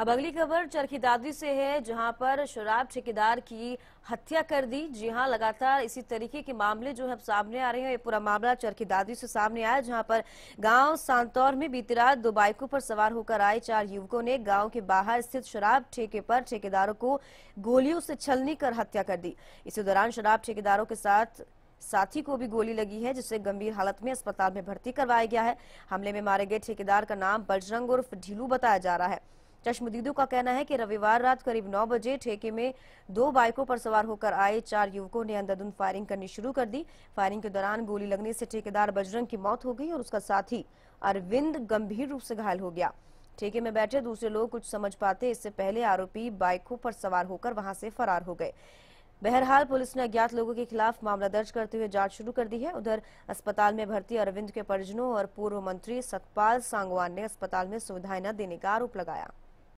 अब अगली खबर चरखी दादरी से है जहां पर शराब ठेकेदार की हत्या कर दी जी हां लगातार इसी तरीके के मामले जो है सामने आ रहे हैं ये पूरा मामला चरखी दादरी से सामने आया जहां पर गांव सांतौर में बीती रात दो बाइकों पर सवार होकर आए चार युवकों ने गांव के बाहर स्थित शराब ठेके पर ठेकेदारों को गोलियों से छलनी कर हत्या कर दी इसी दौरान शराब ठेकेदारों के साथ साथी को भी गोली लगी है जिसे गंभीर हालत में अस्पताल में भर्ती करवाया गया है हमले में मारे गए ठेकेदार का नाम बजरंग उर्फ ढीलू बताया जा रहा है चश्मदीदों का कहना है कि रविवार रात करीब 9 बजे ठेके में दो बाइकों पर सवार होकर आए चार युवकों ने अंधाधुंध फायरिंग करनी शुरू कर दी फायरिंग के दौरान गोली लगने से ठेकेदार बजरंग की मौत हो गई और उसका साथी अरविंद गंभीर रूप से घायल हो गया ठेके में बैठे दूसरे लोग कुछ समझ पाते इससे पहले आरोपी बाइकों पर सवार होकर वहां से फरार हो गए बहरहाल पुलिस ने अज्ञात लोगों के खिलाफ मामला दर्ज करते हुए जांच शुरू कर दी है उधर अस्पताल में भर्ती अरविंद के परिजनों और पूर्व मंत्री सतपाल सांगवान ने अस्पताल में सुविधाएं न देने का आरोप लगाया